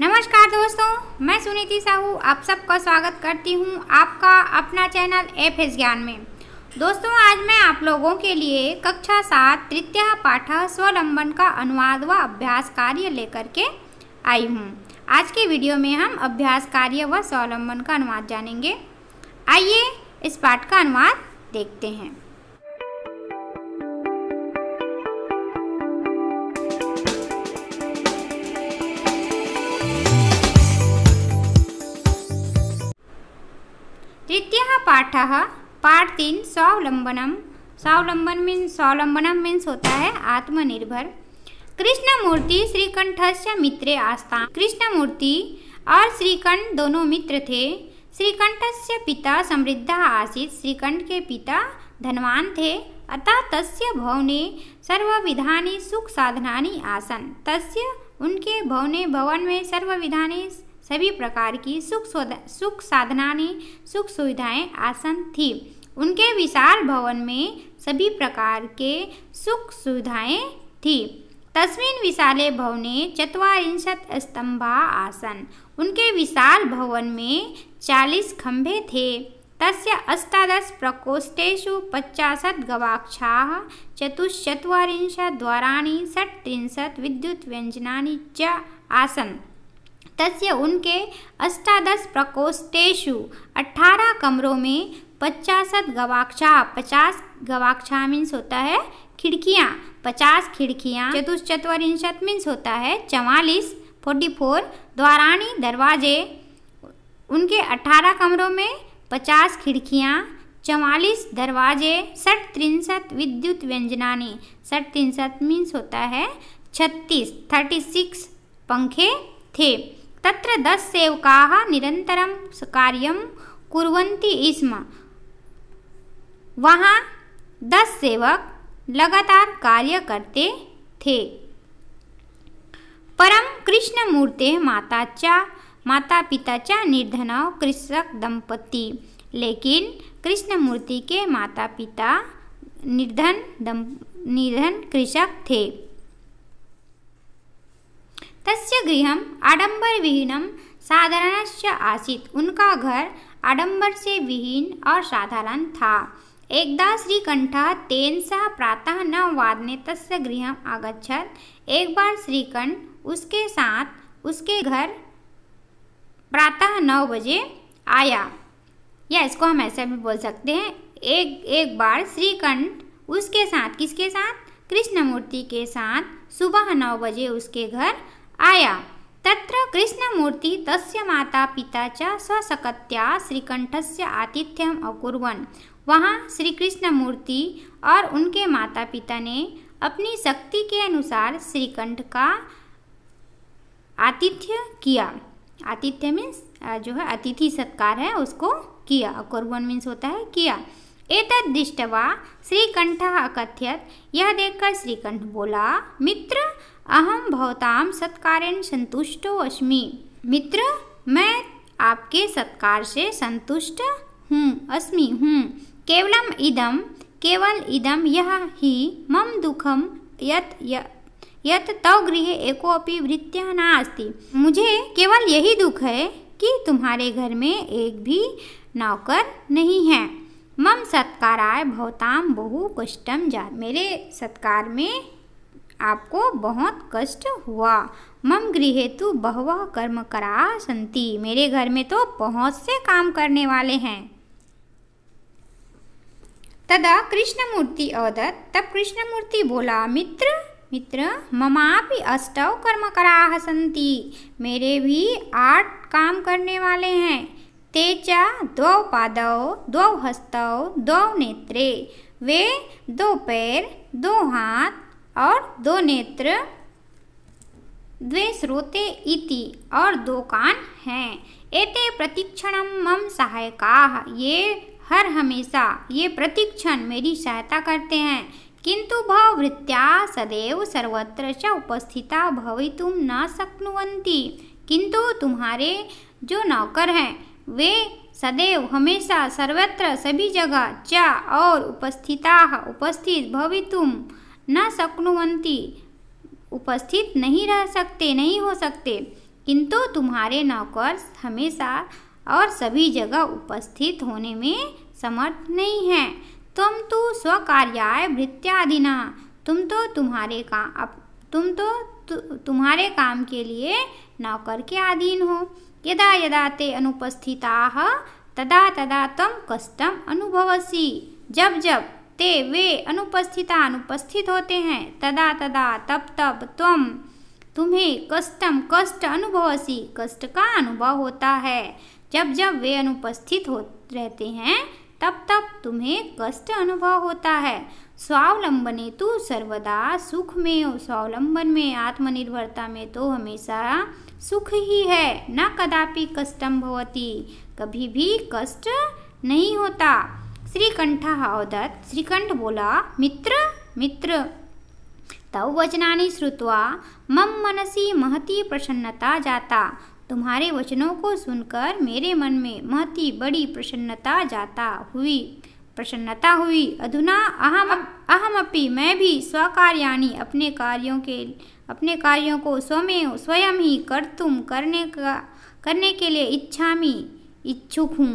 नमस्कार दोस्तों मैं सुनीति साहू आप सबका स्वागत करती हूं आपका अपना चैनल एफ एस ज्ञान में दोस्तों आज मैं आप लोगों के लिए कक्षा सात तृतीय पाठ स्वलंबन का अनुवाद व अभ्यास कार्य लेकर के आई हूं आज के वीडियो में हम अभ्यास कार्य व स्वलंबन का अनुवाद जानेंगे आइए इस पाठ का अनुवाद देखते हैं पाठ पाठ तीन स्वावलंबनम स्वावलंबन मीन्स स्वावलंबनम मीन्स होता है आत्मनिर्भर कृष्णमूर्ति श्रीकंठ से मित्रे आस्था कृष्णमूर्ति और श्रीकंठ दोनों मित्र थे श्रीकंठ से पिता समृद्ध आसित श्रीकंठ के पिता धनवान थे अतः तस्य भवने सर्विधा सुख साधना आसन तस्य उनके भवने भवन में सर्विधा सभी प्रकार की सुख सुख साधना सुख सुविधाएं आसन थी उनके विशाल भवन में सभी प्रकार के सुख सुविधाएं थी तस्वीन विशाले भवने चतवारिंशत स्तंभा आसन उनके विशाल भवन में चालीस खंभे थे तस्य अष्टादश प्रकोष्ठेषु पचासत् गवाक्षा चतुश्चत्वारिंशत् द्वारा षट्त्रिंशत् विद्युत व्यंजना च आसन तस्य उनके अष्टादश प्रकोष्ठेशु अट्ठारह कमरों में पचास गवाक्षा पचास गवाक्षा मीन्स होता है खिड़कियाँ पचास खिड़कियाँ चतुश्चत्वरिंशत मीन्स होता है चवालीस फोर्टी फोर द्वाराणी दरवाजे उनके अट्ठारह कमरों में पचास खिड़कियाँ चवालीस दरवाजे सठ त्रिंसठ विद्युत व्यंजनानी सठ त्रिंसठ मीन्स होता है छत्तीस थर्टी सिक्स पंखे थे तत्र दशसेवकाः निरन्तरं कार्यं कुर्वन्ति स्म वहाँ दस सेवक लगातार कार्य करते थे परम कृष्ण माता चा माता पिता चा निर्धन कृषक दंपति लेकिन कृष्णमूर्ति के माता पिता निर्धन दम निर्धन कृषक थे तस्य गृहम आडंबर विहीनम साधारण आसित उनका घर आडंबर से विहीन और साधारण था एकदा श्रीकंठ तेन सह प्रातः वादने तस्य गृह आगछत एक बार श्रीकंठ उसके साथ उसके घर प्रातः नौ बजे आया या इसको हम ऐसे भी बोल सकते हैं एक एक बार श्रीकंठ उसके साथ किसके साथ कृष्णमूर्ति के साथ सुबह नौ बजे उसके घर आया तत्र कृष्णमूर्ति तस्य माता पिता च स्वसकत्या श्रीकंठस्य आतिथ्यम अकुर्वन वहाँ श्री कृष्णमूर्ति और उनके माता पिता ने अपनी शक्ति के अनुसार श्रीकंठ का आतिथ्य किया आतिथ्य मीन्स जो है अतिथि सत्कार है उसको किया अकुर्वन मीन्स होता है किया एतद् दृष्टवा श्रीकंठ अकथ्यत यह देखकर श्रीकंठ बोला मित्र अहम भवताम सत्कारेण संतुष्टो अस्मि मित्र मैं आपके सत्कार से संतुष्ट हूँ अस्मि हूँ केवलम इदम केवल इदम यह ही मम दुखम यत यत तव गृह एको अपि भृत्य नास्ति मुझे केवल यही दुख है कि तुम्हारे घर में एक भी नौकर नहीं है मम सत्काराय भवताम बहु कष्टम जा मेरे सत्कार में आपको बहुत कष्ट हुआ मम गृह तो बहव कर्म करा संति मेरे घर में तो बहुत से काम करने वाले हैं तदा कृष्णमूर्ति अवदत तब कृष्णमूर्ति बोला मित्र मित्र ममापि अष्टौ कर्म करा सी मेरे भी आठ काम करने वाले हैं ते द्वौ पादौ द्वौ हस्तौ द्वौ नेत्रे वे दो पैर दो हाथ और दो नेत्र द्वे श्रोते इति और दो कान हैं एते प्रतिक्षण मम सहायका ये हर हमेशा ये प्रतिक्षण मेरी सहायता करते हैं किंतु भवृत्या सदैव सर्वत्र च उपस्थिता भवितुम न शक्नुवंती किंतु तुम्हारे जो नौकर हैं वे सदैव हमेशा सर्वत्र सभी जगह चा और उपस्थिता उपस्थित भवितुम न शक्नुवंती उपस्थित नहीं रह सकते नहीं हो सकते किंतु तुम्हारे नौकर हमेशा और सभी जगह उपस्थित होने में समर्थ नहीं हैं तुम तो स्वकार्याय भृत्यादिना तुम तो तुम्हारे काम तुम तो तुम्हारे काम के लिए नौकर के अधीन हो यदा यदा ते अनुपस्थिता तदा तदा तम कष्ट अनुभवसी जब जब ते वे अनुपस्थिता अनुपस्थित होते हैं तदा तदा तब तब तम तुम्हें कष्टम कष्ट अनुभवसी कष्ट का अनुभव होता है जब जब वे अनुपस्थित हो रहते हैं तब तब तुम्हें कष्ट अनुभव होता है स्वावलंबने तो सर्वदा सुख में स्वावलंबन में आत्मनिर्भरता में तो हमेशा सुख ही है न कदापि कष्टम भवती कभी भी कष्ट नहीं होता श्रीकंठ अवदत श्रीकंठ बोला मित्र मित्र तव वचना श्रुवा मम मनसी महती प्रसन्नता जाता तुम्हारे वचनों को सुनकर मेरे मन में महती बड़ी प्रसन्नता जाता हुई प्रसन्नता हुई अधुना अहम अहम अहमपि मैं भी स्वकार्याणि अपने कार्यों के अपने कार्यों को स्वयं स्वयं ही कर तुम करने का करने के लिए इच्छा में इच्छुक हूँ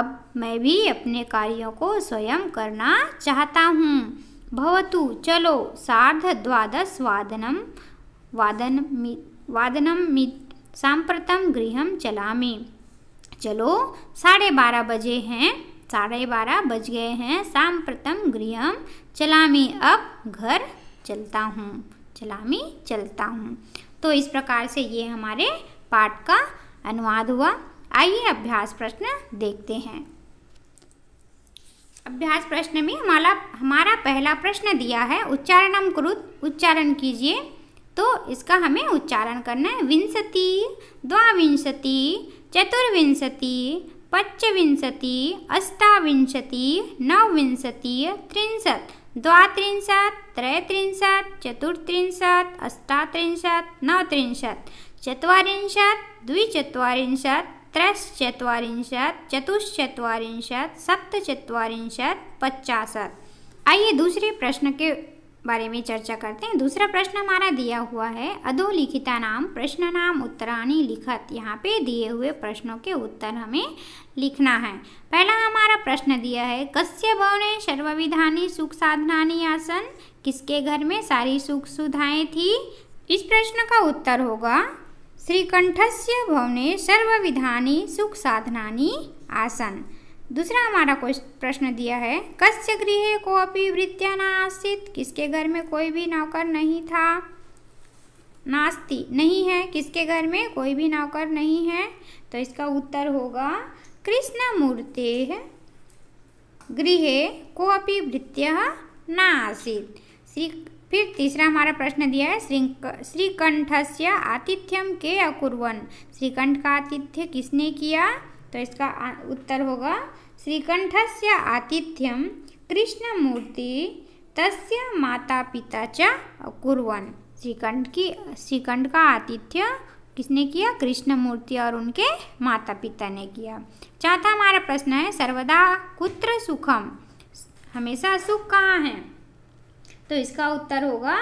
अब मैं भी अपने कार्यों को स्वयं करना चाहता हूँ भवतु चलो सार्ध द्वादश वादनम वादन मि वादनम मि सांप्रतम गृहम चलामी चलो साढ़े बारह बजे हैं साढ़े बारह बज गए हैं सांप्रतम चला चलामी अब घर चलता हूँ चला चलता हूँ तो इस प्रकार से ये हमारे पाठ का अनुवाद हुआ आइए अभ्यास प्रश्न देखते हैं अभ्यास प्रश्न में हमारा हमारा पहला प्रश्न दिया है उच्चारणम कुरुत उच्चारण कीजिए तो इसका हमें उच्चारण करना है विंशति द्वाविंशति चतुर्विंशति पचविंशति अष्टाविंशति नवविंशति त्रिंशत द्वांशत त्रयत्रिंशत् चतुर्त्रिंशत् अष्टात्रिंशत् नवत्रिंशत् चत्वारिंशत् द्विचत्वारिंशत् त्रश्चत्वारिंशत् चतुश्चत्वारिंशत् सप्तचत्वारिंशत् पचासत आइए दूसरे प्रश्न के बारे में चर्चा करते हैं दूसरा प्रश्न हमारा दिया हुआ है अधोलिखिता नाम प्रश्न नाम उत्तरानी लिखत यहाँ पे दिए हुए प्रश्नों के उत्तर हमें लिखना है पहला हमारा प्रश्न दिया है कस्य भवने सर्वविधानी सुख साधनानी आसन किसके घर में सारी सुख सुधाएँ थी इस प्रश्न का उत्तर होगा श्रीकंठस्य भवने सर्वविधानी सुख साधनानी आसन दूसरा हमारा प्रश्न दिया है कस्य गृह को अपनी वृत्तिया ना आसित किसके घर में कोई भी नौकर नहीं था नास्ती नहीं है किसके घर में कोई भी नौकर नहीं है तो इसका उत्तर होगा कृष्ण मूर्ते गृह को अपनी वृत्य न आसित श्री फिर तीसरा हमारा प्रश्न दिया है श्री श्रीकंठ से आतिथ्यम के अकुर्वन श्रीकंठ का आतिथ्य किसने किया तो इसका उत्तर होगा श्रीकंठ से आतिथ्यम कृष्णमूर्ति तस्य पिता च अकुर्वन श्रीकंठ की श्रीकंठ का आतिथ्य किसने किया कृष्णमूर्ति और उनके माता पिता ने किया चौथा हमारा प्रश्न है सर्वदा कुत्र सुखम हमेशा सुख कहाँ है तो इसका उत्तर होगा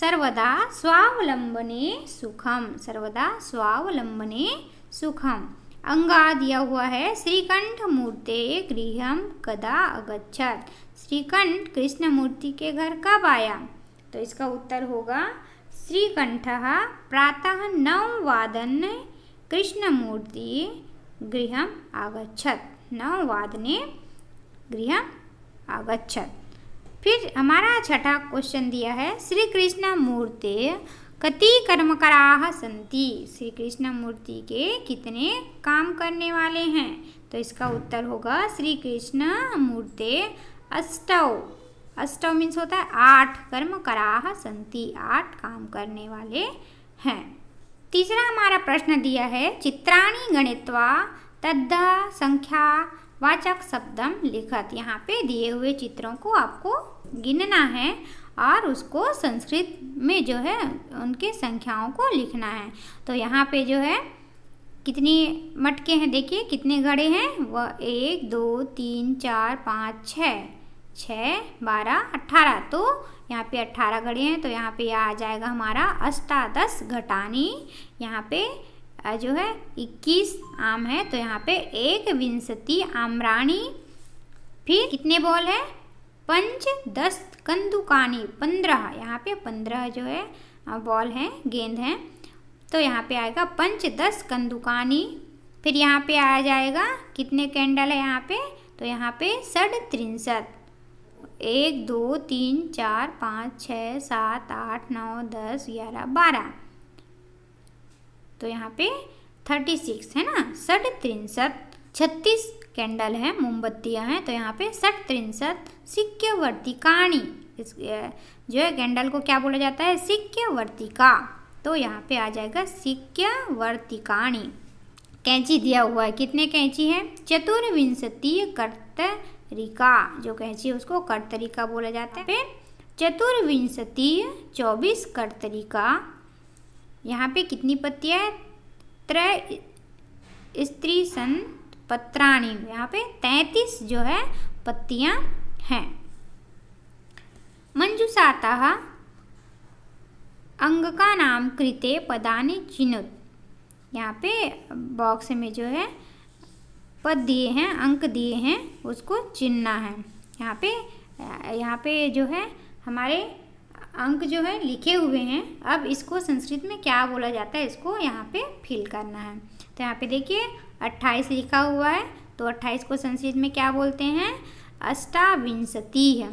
सर्वदा स्वावलंबने सुखम सर्वदा स्वावलंबने सुखम अंगा दिया हुआ है श्रीकंठ मूर्ते गृहम कदा अगछत श्रीकंठ कृष्ण मूर्ति के घर कब आया तो इसका उत्तर होगा श्रीकंठ प्रातः नौ वादन कृष्णमूर्ति गृह आगछत नौ वादने गृह आगछत फिर हमारा छठा क्वेश्चन दिया है श्री कृष्ण मूर्ति कति कर्म संति श्री कृष्ण मूर्ति के कितने काम करने वाले हैं तो इसका उत्तर होगा श्री कृष्ण मूर्ते अष्टव अष्टव मीन्स होता है आठ कर्म करा संति आठ काम करने वाले हैं तीसरा हमारा प्रश्न दिया है चित्राणी गणित्वा तद्ध संख्या वाचक शब्दम लिखत यहाँ पे दिए हुए चित्रों को आपको गिनना है और उसको संस्कृत में जो है उनके संख्याओं को लिखना है तो यहाँ पे जो है कितने मटके हैं देखिए कितने घड़े हैं वह एक दो तीन चार पाँच छ छः बारह अट्ठारह तो यहाँ पे अट्ठारह घड़े हैं तो यहाँ पे आ जाएगा हमारा अष्टादश घटानी यहाँ पे जो है इक्कीस आम है तो यहाँ पे एक विंशति आमराणी फिर कितने बॉल है पंच दस कंदुकानी पंद्रह यहाँ पे पंद्रह जो है बॉल है गेंद हैं तो यहाँ पे आएगा पंच दस कंदुकानी फिर यहाँ पे आ जाएगा कितने कैंडल है यहाँ पे तो यहाँ पे सड त्रिंसठ एक दो तीन चार पाँच छः सात आठ नौ दस ग्यारह बारह तो यहाँ पे थर्टी सिक्स है ना सड त्रिंसठ छत्तीस कैंडल हैं मोमबत्तियाँ हैं तो यहाँ पे सट त्रिंसत सिक्यवर्तिकाणी इस जो है कैंडल को क्या बोला जाता है सिक्यवर्तिका तो यहाँ पे आ जाएगा वर्तिकाणी कैंची दिया हुआ है कितने कैंची है चतुर्विंशतीय कर्तरिका जो कैंची है उसको कर्तरिका बोला जाता है फिर चतुर्विंशतीय चौबीस कर्तरिका यहाँ पे कितनी पत्तियाँ है त्रय स्त्री सन पत्राणी यहाँ पे तैतीस जो है पत्तियाँ हैं मंजुषाता का नाम कृते पदाने चिनुत यहाँ पे बॉक्स में जो है पद दिए हैं अंक दिए हैं उसको चिन्हना है यहाँ पे यहाँ पे जो है हमारे अंक जो है लिखे हुए हैं अब इसको संस्कृत में क्या बोला जाता है इसको यहाँ पे फिल करना है तो यहाँ पे देखिए अट्ठाईस लिखा हुआ है तो अट्ठाईस को संस्कृत में क्या बोलते हैं अष्टाविंशति है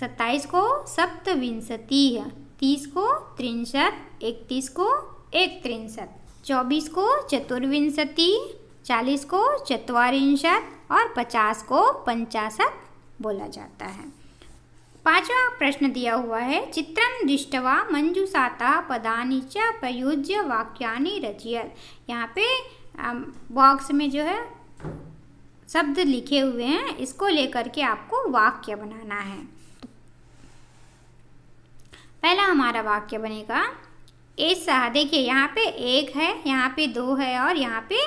सत्ताईस को सप्तविंशति है तीस को त्रिंशत इकतीस को एक त्रिंशत चौबीस को चतुर्विंशति चालीस को चतवारिंशत और पचास को पंचाशत बोला जाता है पांचवा प्रश्न दिया हुआ है चित्रण दृष्टवा मंजूसाता पदानी च प्रयोज्य वाक्यानि रचियत यहाँ पे बॉक्स um, में जो है शब्द लिखे हुए हैं इसको लेकर के आपको वाक्य बनाना है पहला हमारा वाक्य बनेगा ऐसा देखिए यहाँ पे एक है यहाँ पे दो है और यहाँ पे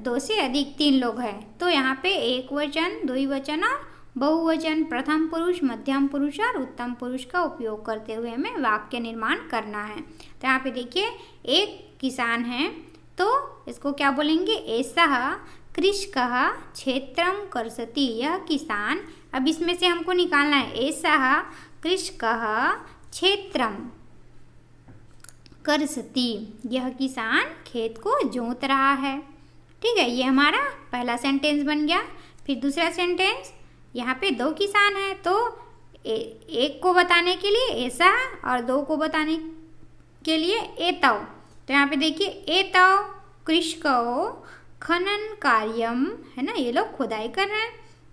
दो से अधिक तीन लोग हैं तो यहाँ पे एक वचन द्विवचन और बहुवचन प्रथम पुरुष मध्यम पुरुष और उत्तम पुरुष का उपयोग करते हुए हमें वाक्य निर्माण करना है तो यहाँ पे देखिए एक किसान है तो इसको क्या बोलेंगे ऐसा कृषक क्षेत्र कर सती यह किसान अब इसमें से हमको निकालना है ऐसा कृष कहा क्षेत्रम सती यह किसान खेत को जोत रहा है ठीक है ये हमारा पहला सेंटेंस बन गया फिर दूसरा सेंटेंस यहाँ पे दो किसान है तो ए, एक को बताने के लिए ऐसा और दो को बताने के लिए एताओ तो यहाँ पे देखिए एता कृषक खनन कार्यम है ना ये लोग खुदाई कर रहे हैं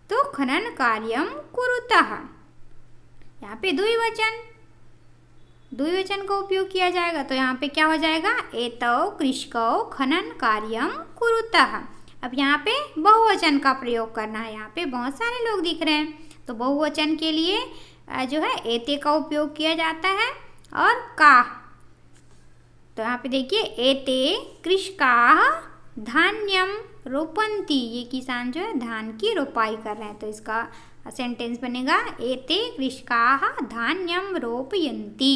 तो खनन कार्यम कुरुता यहाँ पे द्विवचन द्विवचन का उपयोग किया जाएगा तो यहाँ पे क्या हो जाएगा एतव कृषक खनन कार्यम कुरुता अब यहाँ पे बहुवचन का प्रयोग करना है यहाँ पे बहुत सारे लोग दिख रहे हैं तो बहुवचन के लिए जो है एते का उपयोग किया जाता है और का तो यहाँ पे देखिए एते कृषका धान्यम रोपंती ये किसान जो है धान की रोपाई कर रहे हैं तो इसका सेंटेंस बनेगा एते कृषका धान्यम रोपयंती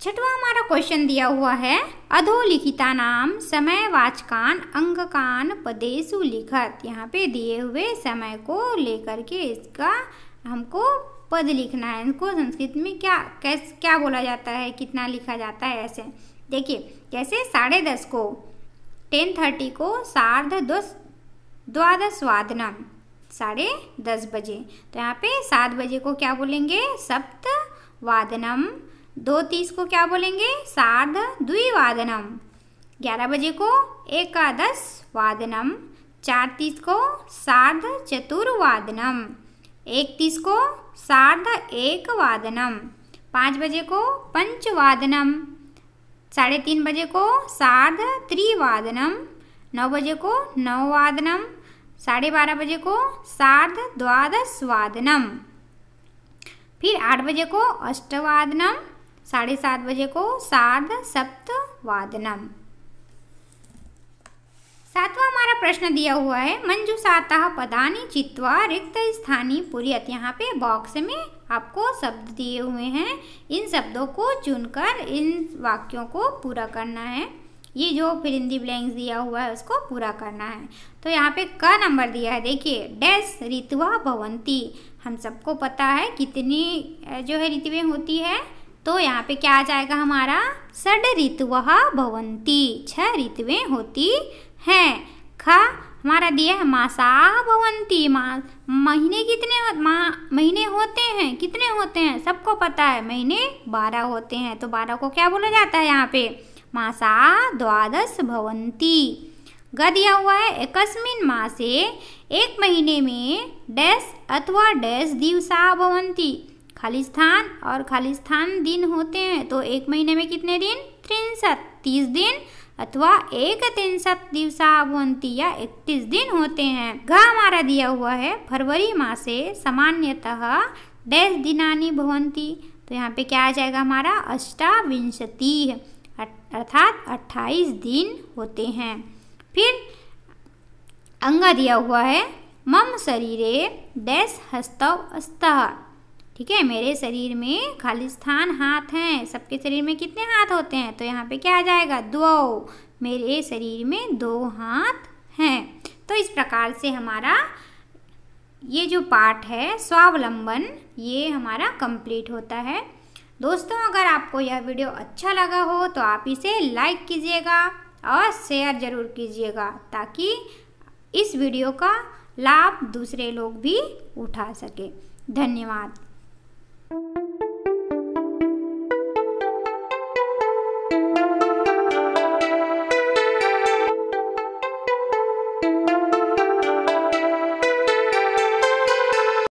छठवा हमारा क्वेश्चन दिया हुआ है अधोलिखिता नाम समय वाचकान अंगकान पदेशु लिखत यहाँ पे दिए हुए समय को लेकर के इसका हमको पद लिखना है इनको संस्कृत में क्या कैस क्या बोला जाता है कितना लिखा जाता है ऐसे देखिए जैसे साढ़े दस को टेन थर्टी को सार्ध दस वादनम साढ़े दस बजे तो यहाँ पे सात बजे को क्या बोलेंगे सप्त वादनम दो तीस को क्या बोलेंगे सार्ध द्विवादनम ग्यारह बजे को एकादश वादनम चार तीस को सार्ध चतुर्वादनम एक तीस को सार्ध एक वादनम पाँच बजे को पंच वादनम साढ़े तीन बजे को सार्ध त्रिवादनम नौ बजे को नौ वादनम साढ़े बारह बजे को सार्ध द्वादश वादनम फिर आठ बजे को अष्टवादनम साढ़े सात बजे को सार्ध सप्तवादनम सातवां हमारा प्रश्न दिया हुआ है साता पदानी चित्वा रिक्त स्थानी पुरियत यहाँ पे बॉक्स में आपको शब्द दिए हुए हैं इन शब्दों को चुनकर इन वाक्यों को पूरा करना है ये जो फिर हिंदी ब्लैंक्स दिया हुआ है उसको पूरा करना है तो यहाँ पे क नंबर दिया है देखिए डैस ऋतुआ भवंती हम सबको पता है कितनी जो है ऋतुएँ होती है तो यहाँ पे क्या आ जाएगा हमारा षड ऋतु भवंती छह ऋतुएँ होती हैं खा हमारा दिया है मासा भवंती मास महीने कितने हो, मा महीने होते हैं कितने होते हैं सबको पता है महीने बारह होते हैं तो बारह को क्या बोला जाता है यहाँ पे मासा द्वादश भवंती ग दिया हुआ है एकस्मिन मासे एक महीने में डैश अथवा डैश दिवसा भवंती खाली स्थान और खाली स्थान दिन होते हैं तो एक महीने में कितने दिन त्रिंसठ तीस दिन अथवा एक दिवस दिवसावंती या इकतीस दिन होते हैं घ हमारा दिया हुआ है फरवरी माह से सामान्यतः दस दिनानी भवंती तो यहाँ पे क्या आ जाएगा हमारा अष्टाविंशति अर्थात अट्ठाईस दिन होते हैं फिर अंग दिया हुआ है मम शरीरे दस हस्तव अस्त ठीक है मेरे शरीर में खाली स्थान हाथ हैं सबके शरीर में कितने हाथ होते हैं तो यहाँ पे क्या आ जाएगा दो मेरे शरीर में दो हाथ हैं तो इस प्रकार से हमारा ये जो पाठ है स्वावलंबन ये हमारा कंप्लीट होता है दोस्तों अगर आपको यह वीडियो अच्छा लगा हो तो आप इसे लाइक कीजिएगा और शेयर ज़रूर कीजिएगा ताकि इस वीडियो का लाभ दूसरे लोग भी उठा सके धन्यवाद Thank you.